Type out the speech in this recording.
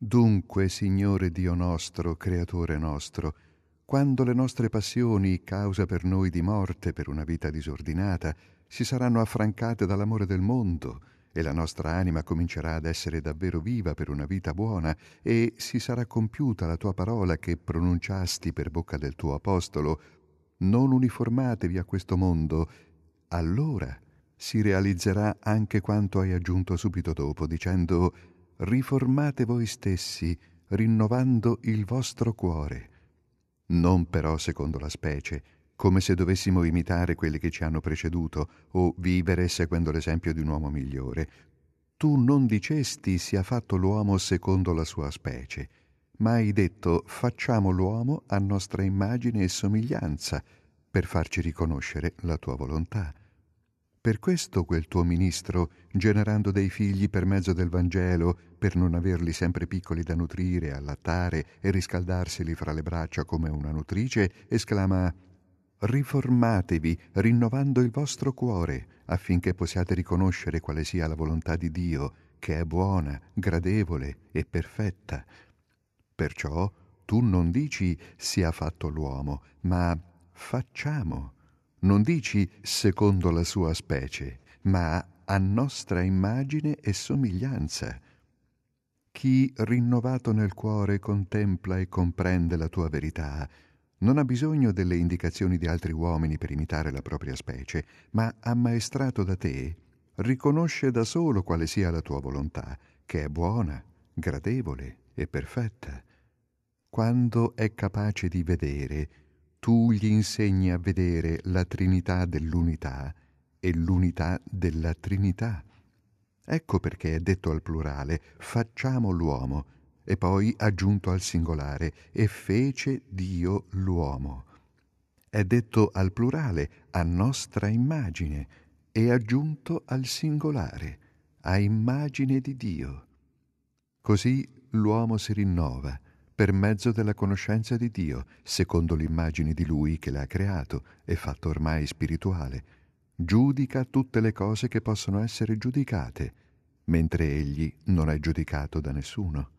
Dunque, Signore Dio nostro, Creatore nostro, quando le nostre passioni, causa per noi di morte per una vita disordinata, si saranno affrancate dall'amore del mondo, e la nostra anima comincerà ad essere davvero viva per una vita buona, e si sarà compiuta la tua parola che pronunciasti per bocca del tuo apostolo, non uniformatevi a questo mondo, allora si realizzerà anche quanto hai aggiunto subito dopo, dicendo riformate voi stessi, rinnovando il vostro cuore. Non però secondo la specie, come se dovessimo imitare quelli che ci hanno preceduto o vivere seguendo l'esempio di un uomo migliore. Tu non dicesti sia fatto l'uomo secondo la sua specie, ma hai detto facciamo l'uomo a nostra immagine e somiglianza, per farci riconoscere la tua volontà. Per questo quel tuo ministro, generando dei figli per mezzo del Vangelo, per non averli sempre piccoli da nutrire, allattare e riscaldarseli fra le braccia come una nutrice, esclama Riformatevi, rinnovando il vostro cuore, affinché possiate riconoscere quale sia la volontà di Dio, che è buona, gradevole e perfetta. Perciò tu non dici sia fatto l'uomo, ma facciamo. Non dici secondo la sua specie, ma a nostra immagine e somiglianza. Chi rinnovato nel cuore contempla e comprende la tua verità, non ha bisogno delle indicazioni di altri uomini per imitare la propria specie, ma ammaestrato da te, riconosce da solo quale sia la tua volontà, che è buona, gradevole e perfetta. Quando è capace di vedere, tu gli insegni a vedere la Trinità dell'unità e l'unità della Trinità. Ecco perché è detto al plurale facciamo l'uomo e poi aggiunto al singolare e fece Dio l'uomo. È detto al plurale a nostra immagine e aggiunto al singolare a immagine di Dio. Così l'uomo si rinnova per mezzo della conoscenza di Dio, secondo l'immagine di Lui che l'ha creato e fatto ormai spirituale giudica tutte le cose che possono essere giudicate, mentre egli non è giudicato da nessuno.